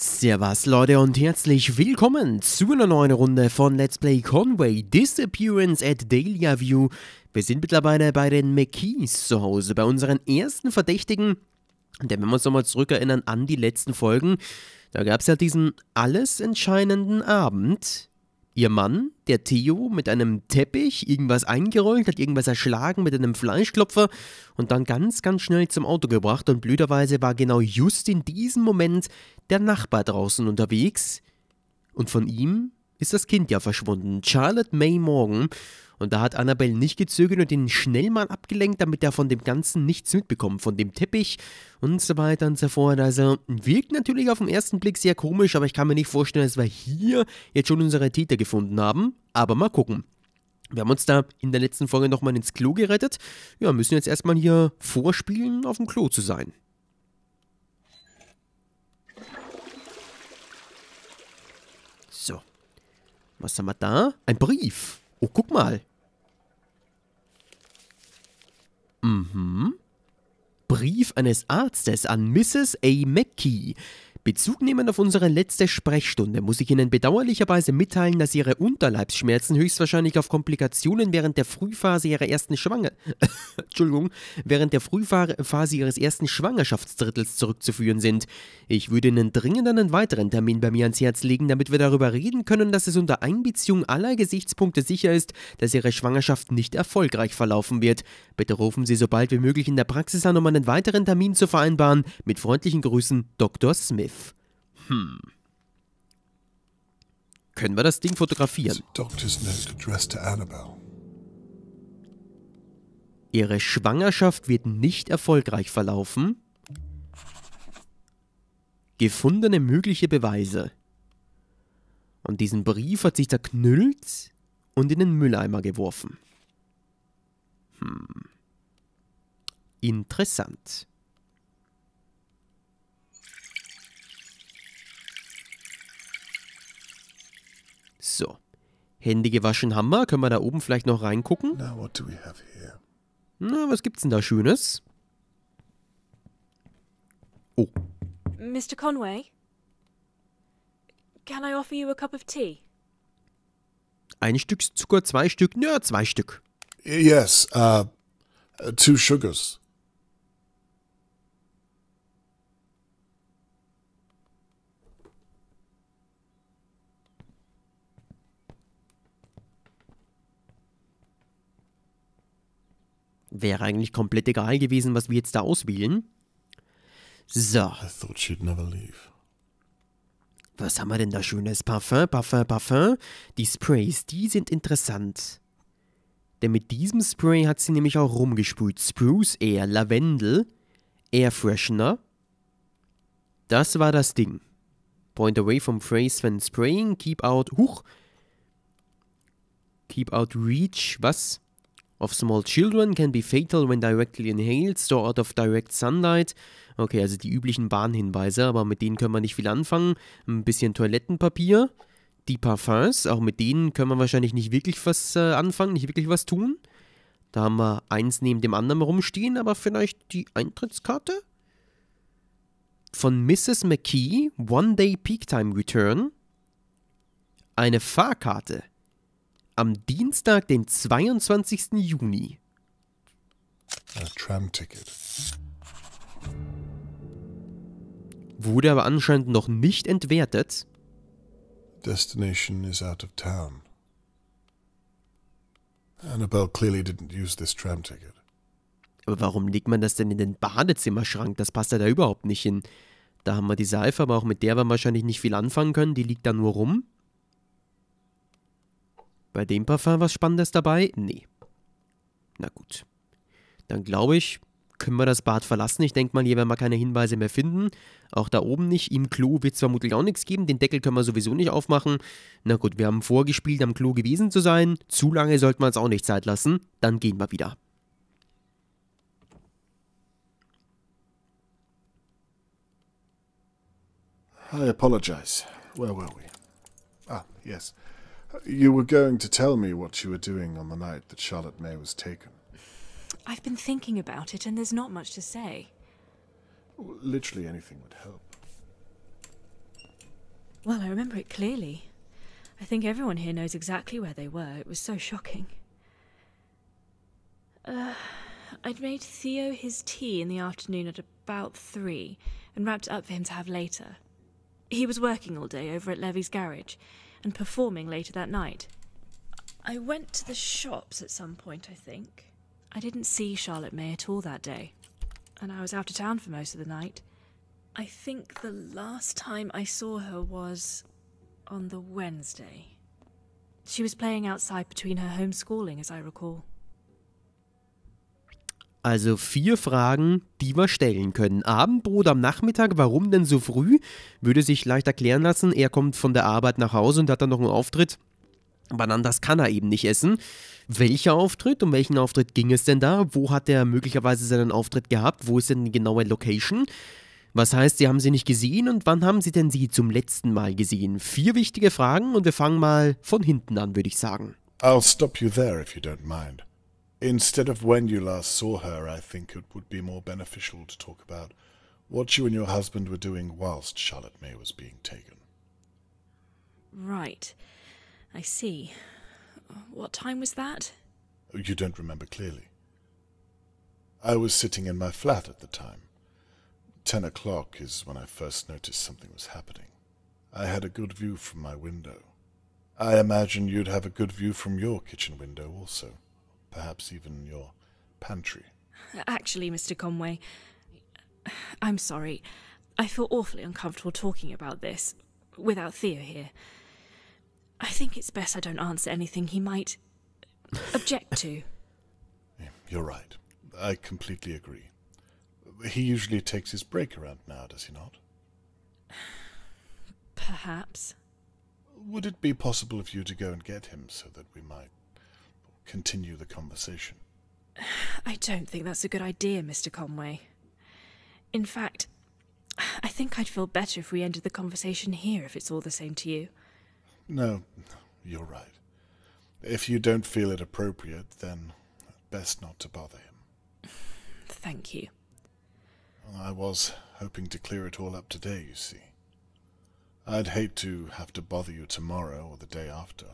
Servus Leute und herzlich willkommen zu einer neuen Runde von Let's Play Conway Disappearance at Dahlia View. Wir sind mittlerweile bei den McKees zu Hause, bei unseren ersten Verdächtigen. Denn wenn wir uns nochmal zurückerinnern an die letzten Folgen, da gab es ja diesen alles entscheidenden Abend, Ihr Mann, der Theo, mit einem Teppich irgendwas eingerollt, hat irgendwas erschlagen mit einem Fleischklopfer und dann ganz, ganz schnell zum Auto gebracht. Und blöderweise war genau just in diesem Moment der Nachbar draußen unterwegs. Und von ihm ist das Kind ja verschwunden, Charlotte May Morgan. Und da hat Annabelle nicht gezögert und den mal abgelenkt, damit er von dem Ganzen nichts mitbekommt, von dem Teppich und so weiter und so fort. Also wirkt natürlich auf den ersten Blick sehr komisch, aber ich kann mir nicht vorstellen, dass wir hier jetzt schon unsere Täter gefunden haben. Aber mal gucken. Wir haben uns da in der letzten Folge nochmal ins Klo gerettet. Ja, müssen jetzt erstmal hier vorspielen, auf dem Klo zu sein. Was haben wir da? Ein Brief. Oh, guck mal. Mhm. Brief eines Arztes an Mrs. A. Mackie. Bezug nehmend auf unsere letzte Sprechstunde muss ich Ihnen bedauerlicherweise mitteilen, dass Ihre Unterleibsschmerzen höchstwahrscheinlich auf Komplikationen während der Frühphase Ihrer ersten Schwanger Entschuldigung, während der Frühphase Ihres ersten Schwangerschaftsdrittels zurückzuführen sind. Ich würde Ihnen dringend einen weiteren Termin bei mir ans Herz legen, damit wir darüber reden können, dass es unter Einbeziehung aller Gesichtspunkte sicher ist, dass Ihre Schwangerschaft nicht erfolgreich verlaufen wird. Bitte rufen Sie so bald wie möglich in der Praxis an, um einen weiteren Termin zu vereinbaren. Mit freundlichen Grüßen, Dr. Smith. Hm. Können wir das Ding fotografieren? Ihre Schwangerschaft wird nicht erfolgreich verlaufen. Gefundene mögliche Beweise. Und diesen Brief hat sich zerknüllt und in den Mülleimer geworfen. Hm. Interessant. So. Hände gewaschen haben wir. Können wir da oben vielleicht noch reingucken? Na, was gibt's denn da Schönes? Oh. Mr. Conway? Can I offer you a cup of tea? Ein Stück Zucker, zwei Stück, Nö, zwei Stück. Yes, uh, two sugars. Wäre eigentlich komplett egal gewesen, was wir jetzt da auswählen. So. Was haben wir denn da schönes? Parfum, Parfum, Parfum. Die Sprays, die sind interessant. Denn mit diesem Spray hat sie nämlich auch rumgesprüht. Spruce Air, Lavendel, Air Freshener. Das war das Ding. Point away from phrase when spraying, keep out, huch. Keep out reach, was? of small children can be fatal when directly inhaled, so out of direct sunlight. Okay, also die üblichen Bahnhinweise, aber mit denen können wir nicht viel anfangen. Ein bisschen Toilettenpapier, die Parfums, auch mit denen können wir wahrscheinlich nicht wirklich was äh, anfangen, nicht wirklich was tun. Da haben wir eins neben dem anderen rumstehen, aber vielleicht die Eintrittskarte? Von Mrs. McKee, One Day Peak Time Return. Eine Fahrkarte am Dienstag, den 22. Juni. A tram ticket. Wurde aber anscheinend noch nicht entwertet. Destination is out of town. Annabelle clearly didn't use this tram ticket. Aber warum legt man das denn in den Badezimmerschrank? Das passt ja da überhaupt nicht hin. Da haben wir die Seife, aber auch mit der wir wahrscheinlich nicht viel anfangen können. Die liegt da nur rum. Bei dem Parfum was Spannendes dabei? Nee. Na gut. Dann glaube ich, können wir das Bad verlassen. Ich denke mal, hier werden wir keine Hinweise mehr finden. Auch da oben nicht. Im Klo wird es vermutlich auch nichts geben. Den Deckel können wir sowieso nicht aufmachen. Na gut, wir haben vorgespielt, am Klo gewesen zu sein. Zu lange sollten wir uns auch nicht Zeit lassen. Dann gehen wir wieder. I apologize. Where were we? Ah, yes. You were going to tell me what you were doing on the night that Charlotte May was taken. I've been thinking about it, and there's not much to say. Literally anything would help. Well, I remember it clearly. I think everyone here knows exactly where they were. It was so shocking. Uh, I'd made Theo his tea in the afternoon at about three and wrapped it up for him to have later. He was working all day over at Levy's garage, and performing later that night. I went to the shops at some point, I think. I didn't see Charlotte May at all that day, and I was out of town for most of the night. I think the last time I saw her was on the Wednesday. She was playing outside between her homeschooling, as I recall. Also vier Fragen, die wir stellen können. Abendbrot am Nachmittag, warum denn so früh? Würde sich leicht erklären lassen. Er kommt von der Arbeit nach Hause und hat dann noch einen Auftritt. Wann anders kann er eben nicht essen. Welcher Auftritt? Um welchen Auftritt ging es denn da? Wo hat er möglicherweise seinen Auftritt gehabt? Wo ist denn die genaue Location? Was heißt, Sie haben sie nicht gesehen und wann haben Sie denn sie zum letzten Mal gesehen? Vier wichtige Fragen und wir fangen mal von hinten an, würde ich sagen. I'll stop you there if you don't mind. Instead of when you last saw her, I think it would be more beneficial to talk about what you and your husband were doing whilst Charlotte May was being taken. Right. I see. What time was that? You don't remember clearly. I was sitting in my flat at the time. Ten o'clock is when I first noticed something was happening. I had a good view from my window. I imagine you'd have a good view from your kitchen window also perhaps even your pantry. Actually, Mr. Conway, I'm sorry. I feel awfully uncomfortable talking about this without Theo here. I think it's best I don't answer anything he might object to. You're right. I completely agree. He usually takes his break around now, does he not? Perhaps. Would it be possible for you to go and get him so that we might continue the conversation. I don't think that's a good idea, Mr. Conway. In fact, I think I'd feel better if we ended the conversation here, if it's all the same to you. No, you're right. If you don't feel it appropriate, then best not to bother him. Thank you. I was hoping to clear it all up today, you see. I'd hate to have to bother you tomorrow or the day after,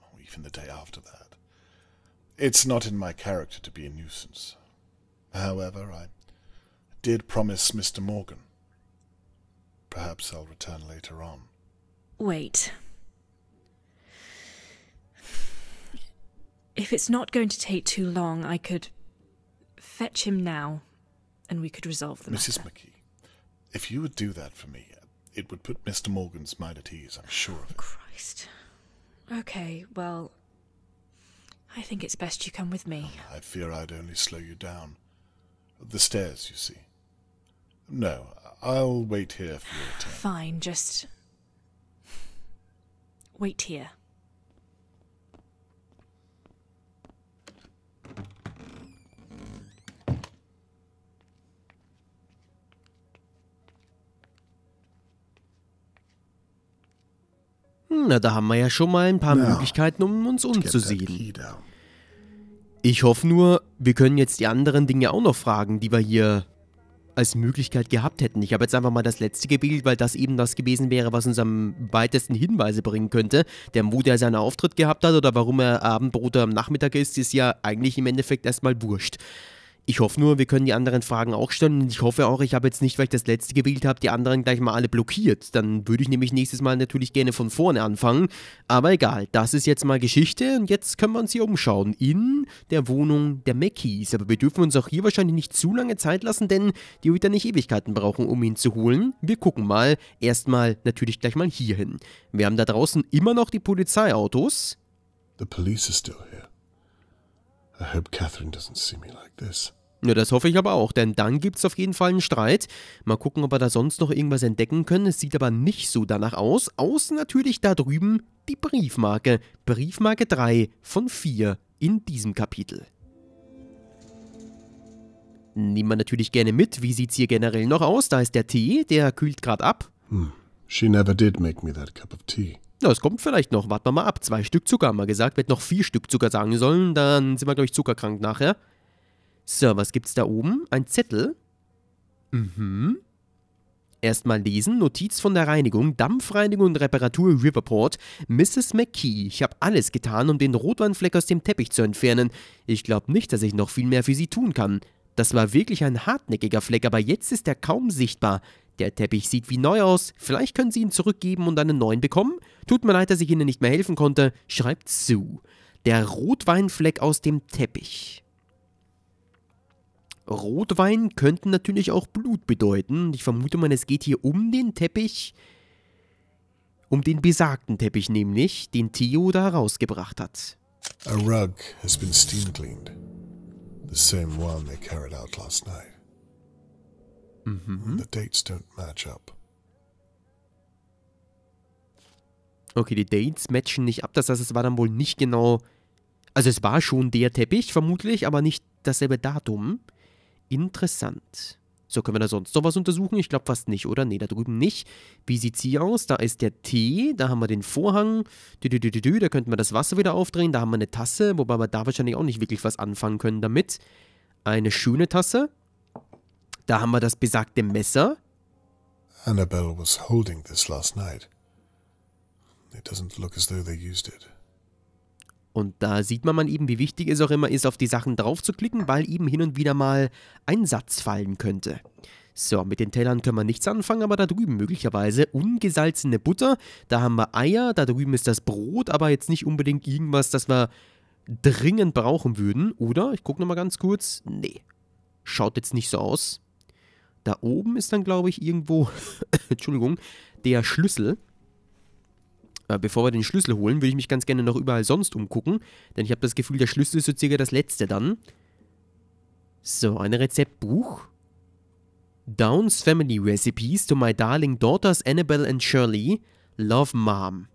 or even the day after that. It's not in my character to be a nuisance. However, I did promise Mr. Morgan. Perhaps I'll return later on. Wait. If it's not going to take too long, I could fetch him now, and we could resolve the Mrs. matter. Mrs. McKee, if you would do that for me, it would put Mr. Morgan's mind at ease, I'm sure of it. Christ. Okay, well, I think it's best you come with me. I fear I'd only slow you down. The stairs, you see. No, I'll wait here for your Fine, just... Wait here. Na, da haben wir ja schon mal ein paar no. Möglichkeiten, um uns umzusehen. Ich hoffe nur, wir können jetzt die anderen Dinge auch noch fragen, die wir hier als Möglichkeit gehabt hätten. Ich habe jetzt einfach mal das letzte gebildet, weil das eben das gewesen wäre, was uns am weitesten Hinweise bringen könnte. Denn wo der seinen Auftritt gehabt hat oder warum er Abendbrot oder am Nachmittag ist, ist ja eigentlich im Endeffekt erstmal wurscht. Ich hoffe nur, wir können die anderen Fragen auch stellen. Ich hoffe auch, ich habe jetzt nicht, weil ich das letzte gewählt habe, die anderen gleich mal alle blockiert. Dann würde ich nämlich nächstes Mal natürlich gerne von vorne anfangen. Aber egal, das ist jetzt mal Geschichte und jetzt können wir uns hier umschauen. In der Wohnung der Mackies. Aber wir dürfen uns auch hier wahrscheinlich nicht zu lange Zeit lassen, denn die wird dann nicht Ewigkeiten brauchen, um ihn zu holen. Wir gucken mal. Erstmal natürlich gleich mal hier hin. Wir haben da draußen immer noch die Polizeiautos. The police is still here. I hope Catherine doesn't see me like this. Ja, das hoffe ich aber auch, denn dann gibt es auf jeden Fall einen Streit. Mal gucken, ob wir da sonst noch irgendwas entdecken können. Es sieht aber nicht so danach aus, außer natürlich da drüben die Briefmarke. Briefmarke 3 von 4 in diesem Kapitel. Nehmen wir natürlich gerne mit. Wie sieht's hier generell noch aus? Da ist der Tee, der kühlt gerade ab. Hm. She never did make me that cup of tea. Ja, es kommt vielleicht noch. Warten wir mal ab. Zwei Stück Zucker haben wir gesagt. Wird noch vier Stück Zucker sagen sollen. Dann sind wir, glaube ich, zuckerkrank nachher. So, was gibt's da oben? Ein Zettel. Mhm. Erstmal lesen. Notiz von der Reinigung. Dampfreinigung und Reparatur Riverport. Mrs. McKee. Ich habe alles getan, um den Rotweinfleck aus dem Teppich zu entfernen. Ich glaube nicht, dass ich noch viel mehr für sie tun kann. Das war wirklich ein hartnäckiger Fleck, aber jetzt ist er kaum sichtbar. Der Teppich sieht wie neu aus, vielleicht können Sie ihn zurückgeben und einen neuen bekommen? Tut mir leid, dass ich Ihnen nicht mehr helfen konnte. Schreibt Sue. Der Rotweinfleck aus dem Teppich. Rotwein könnten natürlich auch Blut bedeuten. Ich vermute mal, es geht hier um den Teppich. Um den besagten Teppich nämlich, den Theo da rausgebracht hat. A rug has been steam cleaned. The same one they carried out last night. Mhm. The dates don't match up. Okay, die Dates matchen nicht ab. Das heißt, es war dann wohl nicht genau. Also, es war schon der Teppich, vermutlich, aber nicht dasselbe Datum. Interessant. So, können wir da sonst noch was untersuchen? Ich glaube fast nicht, oder? Nee, da drüben nicht. Wie sieht es hier aus? Da ist der Tee, da haben wir den Vorhang. Dü -dü -dü da könnten wir das Wasser wieder aufdrehen. Da haben wir eine Tasse, wobei wir da wahrscheinlich auch nicht wirklich was anfangen können damit. Eine schöne Tasse. Da haben wir das besagte Messer. Annabelle was holding this last night. It doesn't look as though they used it. Und da sieht man eben, wie wichtig es auch immer ist, auf die Sachen drauf zu klicken, weil eben hin und wieder mal ein Satz fallen könnte. So, mit den Tellern können wir nichts anfangen, aber da drüben möglicherweise ungesalzene Butter. Da haben wir Eier, da drüben ist das Brot, aber jetzt nicht unbedingt irgendwas, das wir dringend brauchen würden, oder? Ich gucke nochmal ganz kurz. Nee, schaut jetzt nicht so aus. Da oben ist dann, glaube ich, irgendwo, Entschuldigung, der Schlüssel. Äh, bevor wir den Schlüssel holen, würde ich mich ganz gerne noch überall sonst umgucken, denn ich habe das Gefühl, der Schlüssel ist so circa das letzte dann. So, ein Rezeptbuch. Down's Family Recipes to my darling daughters Annabelle and Shirley. Love Mom.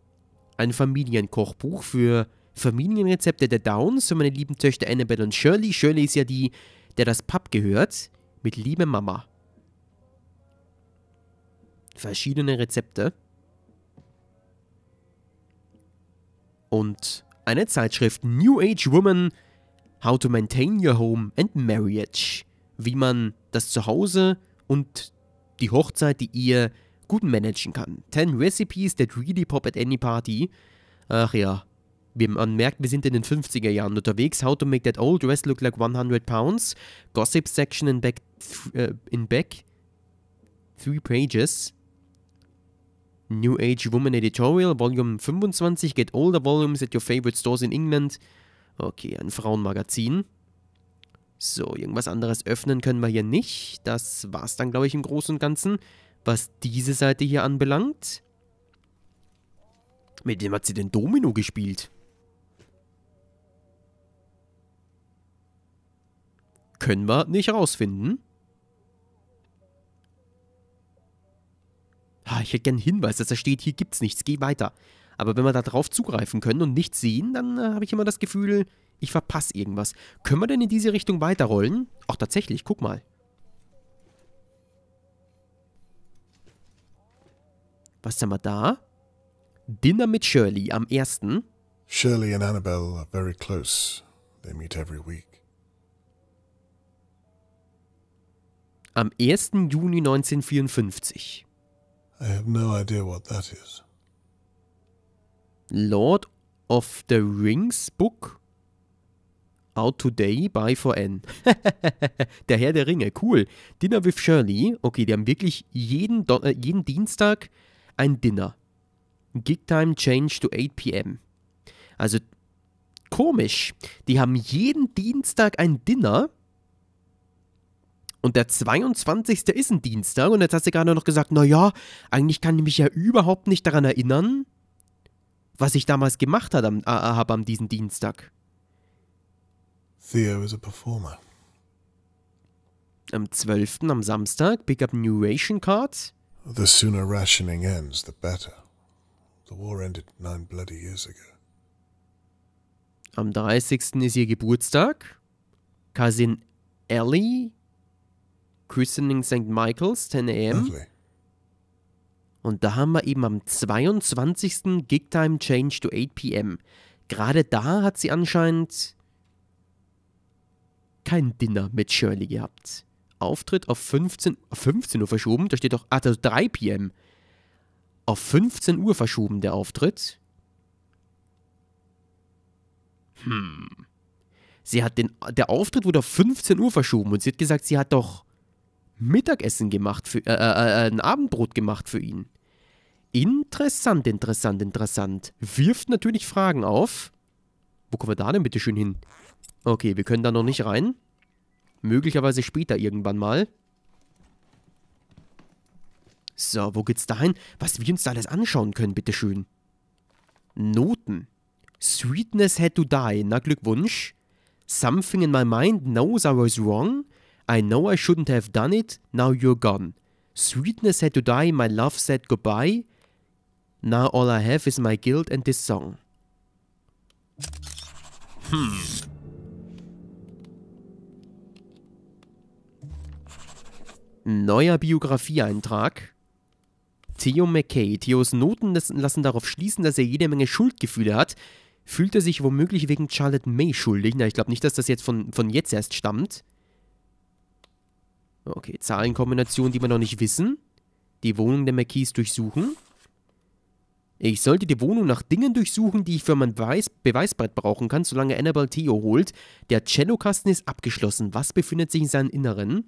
Ein Familienkochbuch für Familienrezepte der Downs für meine lieben Töchter Annabelle und Shirley. Shirley ist ja die, der das Pub gehört. Mit Liebe Mama verschiedene Rezepte und eine Zeitschrift New Age Woman How to Maintain Your Home and Marriage, wie man das Zuhause und die Hochzeit, die ihr gut managen kann. 10 Recipes that really pop at any party. Ach ja, wie man merkt, wir sind in den 50er Jahren unterwegs. How to make that old dress look like 100 pounds. Gossip section in back, th- äh, uh, in back. Three pages. New Age Woman Editorial, Volume 25, Get Older Volumes at Your Favorite Stores in England. Okay, ein Frauenmagazin. So, irgendwas anderes öffnen können wir hier nicht. Das war's dann, glaube ich, im Großen und Ganzen. Was diese Seite hier anbelangt. Mit wem hat sie denn Domino gespielt? Können wir nicht rausfinden. ich hätte gerne einen Hinweis, dass da steht, hier gibt's nichts, geh weiter. Aber wenn wir da drauf zugreifen können und nichts sehen, dann äh, habe ich immer das Gefühl, ich verpasse irgendwas. Können wir denn in diese Richtung weiterrollen? Ach, tatsächlich, guck mal. Was haben wir da? Dinner mit Shirley am 1. Shirley and Annabelle are very close. They meet every week. Am 1. Juni 1954. I have no idea what that is. Lord of the Rings Book? Out Today by 4N. der Herr der Ringe, cool. Dinner with Shirley. Okay, die haben wirklich jeden, Don äh, jeden Dienstag ein Dinner. Gig Time Change to 8 p.m. Also komisch. Die haben jeden Dienstag ein Dinner und der 22. ist ein Dienstag und jetzt hast du gerade noch gesagt, naja, eigentlich kann ich mich ja überhaupt nicht daran erinnern, was ich damals gemacht habe am, äh, äh, habe am diesen Dienstag. Theo is a performer. Am 12. am Samstag, pick up new ration cards. The sooner rationing ends, the better. The war ended nine bloody years ago. Am 30. ist ihr Geburtstag. Cousin Ellie Christening St. Michaels, 10 a.m. Und da haben wir eben am 22. Gig Time Change to 8 p.m. Gerade da hat sie anscheinend kein Dinner mit Shirley gehabt. Auftritt auf 15, 15 Uhr verschoben, da steht doch, ah, also 3 p.m. Auf 15 Uhr verschoben der Auftritt. Hm. Sie hat den, der Auftritt wurde auf 15 Uhr verschoben und sie hat gesagt, sie hat doch Mittagessen gemacht, für, äh, äh, äh, ein Abendbrot gemacht für ihn. Interessant, interessant, interessant. Wirft natürlich Fragen auf. Wo kommen wir da denn bitte schön hin? Okay, wir können da noch nicht rein. Möglicherweise später irgendwann mal. So, wo geht's da hin? Was wir uns da alles anschauen können, bitteschön. Noten. Sweetness had to die. Na, Glückwunsch. Something in my mind knows I was wrong. I know I shouldn't have done it, now you're gone. Sweetness had to die, my love said goodbye. Now all I have is my guilt and this song. Hm. Neuer Biografieeintrag. Theo McKay. Theos Noten lassen darauf schließen, dass er jede Menge Schuldgefühle hat. Fühlt er sich womöglich wegen Charlotte May schuldig? Na, ich glaube nicht, dass das jetzt von, von jetzt erst stammt. Okay, Zahlenkombinationen, die wir noch nicht wissen. Die Wohnung der Marquis durchsuchen. Ich sollte die Wohnung nach Dingen durchsuchen, die ich für mein Beweis Beweisbrett brauchen kann, solange Annabelle Theo holt. Der Cellokasten ist abgeschlossen. Was befindet sich in seinem Inneren?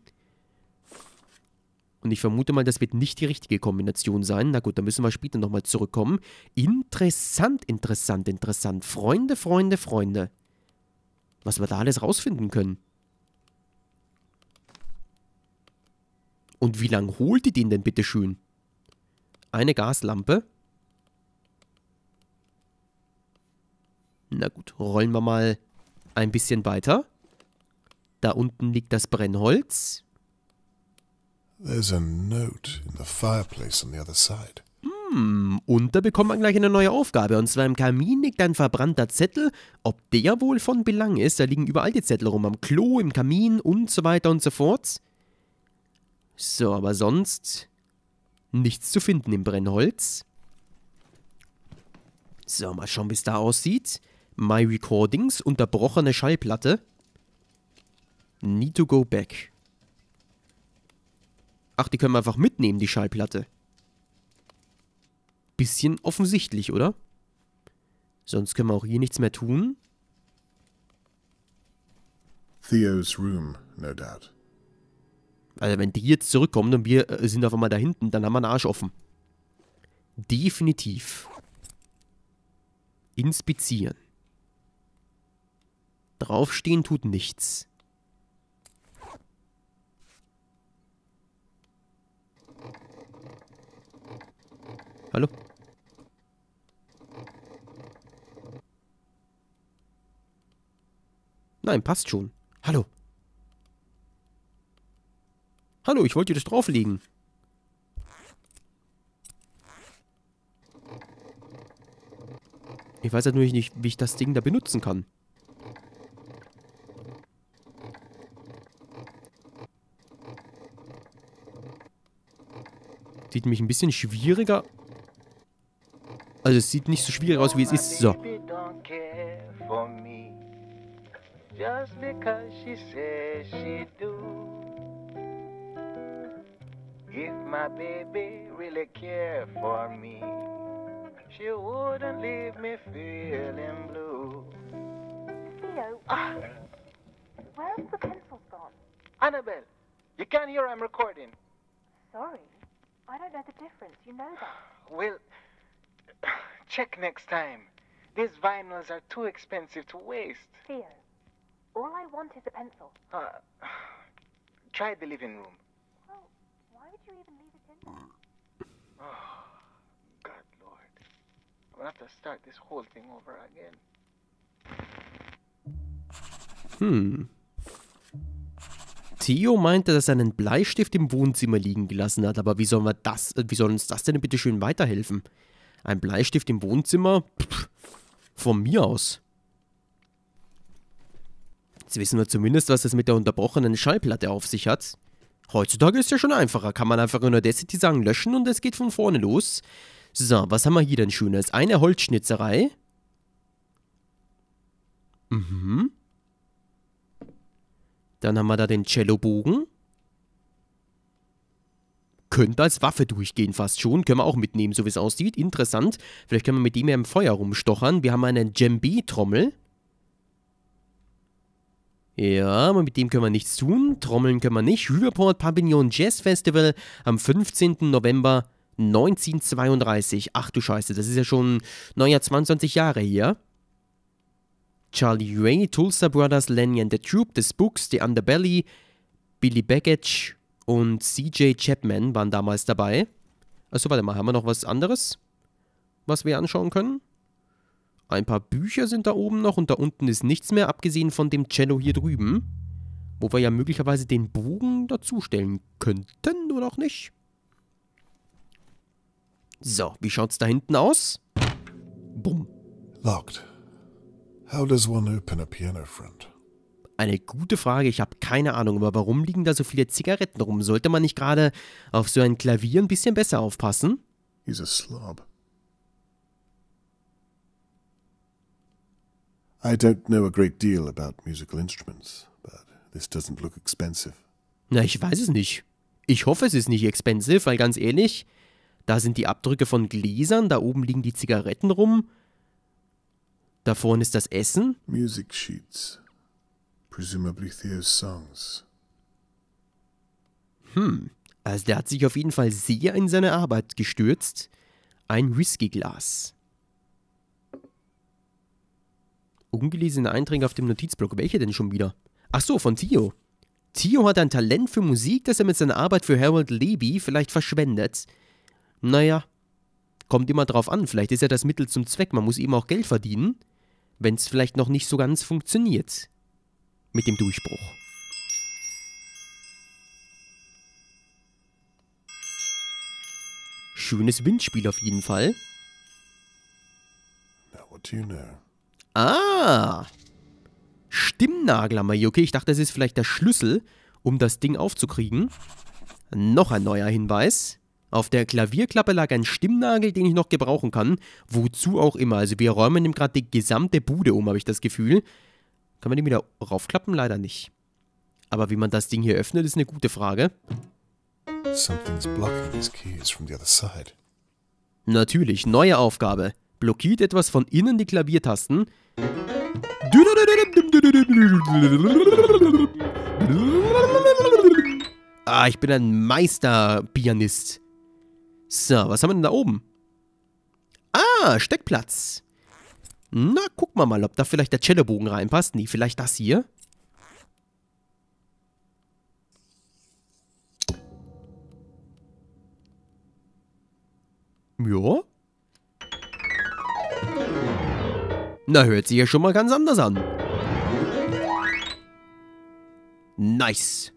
Und ich vermute mal, das wird nicht die richtige Kombination sein. Na gut, dann müssen wir später nochmal zurückkommen. Interessant, interessant, interessant. Freunde, Freunde, Freunde. Was wir da alles rausfinden können. Und wie lange holt ihr den denn bitte schön? Eine Gaslampe. Na gut, rollen wir mal ein bisschen weiter. Da unten liegt das Brennholz. There's a note in the fireplace on the other side. Hm, und da bekommt man gleich eine neue Aufgabe. Und zwar im Kamin liegt ein verbrannter Zettel. Ob der wohl von Belang ist, da liegen überall die Zettel rum. Am Klo, im Kamin und so weiter und so fort. So, aber sonst nichts zu finden im Brennholz. So, mal schauen, wie es da aussieht. My Recordings, unterbrochene Schallplatte. Need to go back. Ach, die können wir einfach mitnehmen, die Schallplatte. Bisschen offensichtlich, oder? Sonst können wir auch hier nichts mehr tun. Theo's room, no doubt. Also wenn die jetzt zurückkommen und wir äh, sind auf einmal da hinten, dann haben wir einen Arsch offen. Definitiv. Inspizieren. Draufstehen tut nichts. Hallo? Nein, passt schon. Hallo. Hallo, ich wollte dir das drauflegen. Ich weiß natürlich nicht, wie ich das Ding da benutzen kann. Sieht nämlich ein bisschen schwieriger. Also es sieht nicht so schwierig aus, wie es ist. So. Just because she says she do. my baby really care for me. She wouldn't leave me feeling blue. Theo, ah. where's the pencils gone? Annabelle, you can't hear I'm recording. Sorry, I don't know the difference. You know that. Well, check next time. These vinyls are too expensive to waste. Theo, all I want is a pencil. Uh, try the living room. Well, why would you even leave? Oh, God Lord. I'm gonna have to start this whole thing over again. Hm. Theo meinte, dass er einen Bleistift im Wohnzimmer liegen gelassen hat, aber wie sollen wir das, äh, wie soll uns das denn bitte schön weiterhelfen? Ein Bleistift im Wohnzimmer? Pff, von mir aus. Jetzt wissen wir zumindest, was es mit der unterbrochenen Schallplatte auf sich hat. Heutzutage ist ja schon einfacher. Kann man einfach in Audacity sagen, löschen und es geht von vorne los. So, was haben wir hier denn Schönes? Eine Holzschnitzerei. Mhm. Dann haben wir da den Cellobogen. Könnte als Waffe durchgehen fast schon. Können wir auch mitnehmen, so wie es aussieht. Interessant. Vielleicht können wir mit dem ja im Feuer rumstochern. Wir haben eine Djembe-Trommel. Ja, aber mit dem können wir nichts tun. Trommeln können wir nicht. Riverport Pavillon Jazz Festival am 15. November 1932. Ach du Scheiße, das ist ja schon, naja, 22 Jahre hier. Charlie Ray, Tulsa Brothers, Lenny and the Troop, The Spooks, The Underbelly, Billy Baggage und CJ Chapman waren damals dabei. Achso, warte mal, haben wir noch was anderes, was wir anschauen können? Ein paar Bücher sind da oben noch und da unten ist nichts mehr, abgesehen von dem Cello hier drüben. Wo wir ja möglicherweise den Bogen dazustellen könnten oder auch nicht. So, wie schaut's da hinten aus? Bumm. Locked. How does one open a piano front? Eine gute Frage, ich habe keine Ahnung, aber warum liegen da so viele Zigaretten rum? Sollte man nicht gerade auf so ein Klavier ein bisschen besser aufpassen? He's a slob. I don't know a great deal about musical instruments, but this doesn't look expensive. Na, ich weiß es nicht. Ich hoffe, es ist nicht expensive, weil ganz ehrlich, da sind die Abdrücke von Gläsern, da oben liegen die Zigaretten rum. Da vorne ist das Essen. Music sheets. Presumably Theo's songs. Hm, also der hat sich auf jeden Fall sehr in seine Arbeit gestürzt. Ein Whiskyglas. Ungelesene Einträge auf dem Notizblock. Welche denn schon wieder? Ach so, von Theo. Theo hat ein Talent für Musik, das er mit seiner Arbeit für Harold Levy vielleicht verschwendet. Naja, kommt immer drauf an. Vielleicht ist er das Mittel zum Zweck. Man muss eben auch Geld verdienen, wenn es vielleicht noch nicht so ganz funktioniert mit dem Durchbruch. Schönes Windspiel auf jeden Fall. Now what do you know? Stimmnagel haben wir hier. Okay, Ich dachte, das ist vielleicht der Schlüssel, um das Ding aufzukriegen. Noch ein neuer Hinweis. Auf der Klavierklappe lag ein Stimmnagel, den ich noch gebrauchen kann. Wozu auch immer. Also wir räumen ihm gerade die gesamte Bude um, habe ich das Gefühl. Kann man den wieder raufklappen? Leider nicht. Aber wie man das Ding hier öffnet, ist eine gute Frage. Something's blocking these keys from the other side. Natürlich, neue Aufgabe blockiert etwas von innen die Klaviertasten. Ah, ich bin ein Meisterpianist. So, was haben wir denn da oben? Ah, Steckplatz. Na, guck mal mal, ob da vielleicht der Cellobogen reinpasst. Nee, vielleicht das hier. Ja. Na, hört sich ja schon mal ganz anders an. Nice.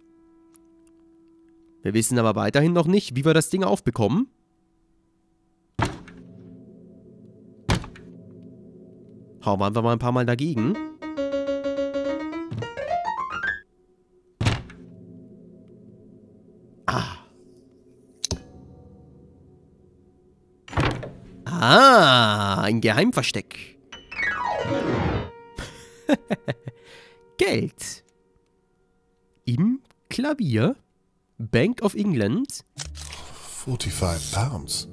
Wir wissen aber weiterhin noch nicht, wie wir das Ding aufbekommen. Hauen wir einfach mal ein paar Mal dagegen. Ah. Ah, ein Geheimversteck. Geld. Im Klavier. Bank of England. 45 pounds.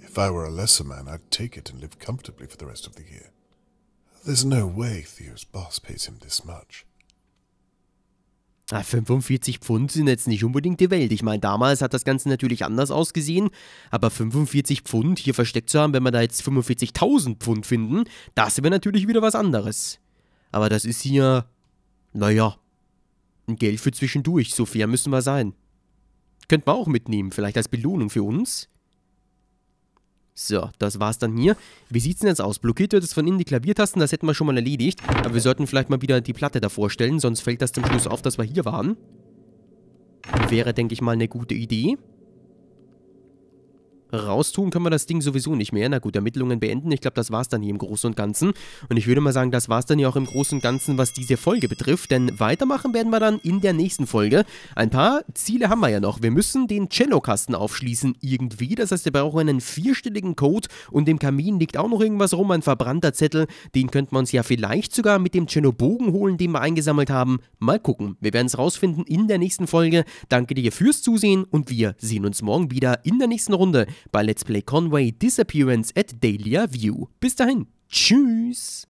If I were a lesser man, I'd take it and live comfortably for the rest of the year. There's no way Theo's boss pays him this much. 45 Pfund sind jetzt nicht unbedingt die Welt. Ich meine, damals hat das Ganze natürlich anders ausgesehen, aber 45 Pfund hier versteckt zu haben, wenn wir da jetzt 45.000 Pfund finden, das wäre natürlich wieder was anderes. Aber das ist hier, naja, ein Geld für zwischendurch, so fair müssen wir sein. Könnten wir auch mitnehmen, vielleicht als Belohnung für uns. So, das war's dann hier. Wie sieht's denn jetzt aus? Blockiert wird es von innen die Klaviertasten, das hätten wir schon mal erledigt. Aber wir sollten vielleicht mal wieder die Platte davor stellen, sonst fällt das zum Schluss auf, dass wir hier waren. Wäre, denke ich mal, eine gute Idee. Raustun können wir das Ding sowieso nicht mehr. Na gut, Ermittlungen beenden. Ich glaube, das war es dann hier im Großen und Ganzen. Und ich würde mal sagen, das war es dann hier auch im Großen und Ganzen, was diese Folge betrifft. Denn weitermachen werden wir dann in der nächsten Folge. Ein paar Ziele haben wir ja noch. Wir müssen den Cellokasten aufschließen irgendwie. Das heißt, wir brauchen einen vierstelligen Code und im Kamin liegt auch noch irgendwas rum, ein verbrannter Zettel. Den könnten wir uns ja vielleicht sogar mit dem Cellobogen holen, den wir eingesammelt haben. Mal gucken. Wir werden es rausfinden in der nächsten Folge. Danke dir fürs Zusehen und wir sehen uns morgen wieder in der nächsten Runde bei Let's Play Conway Disappearance at Dahlia View. Bis dahin, tschüss!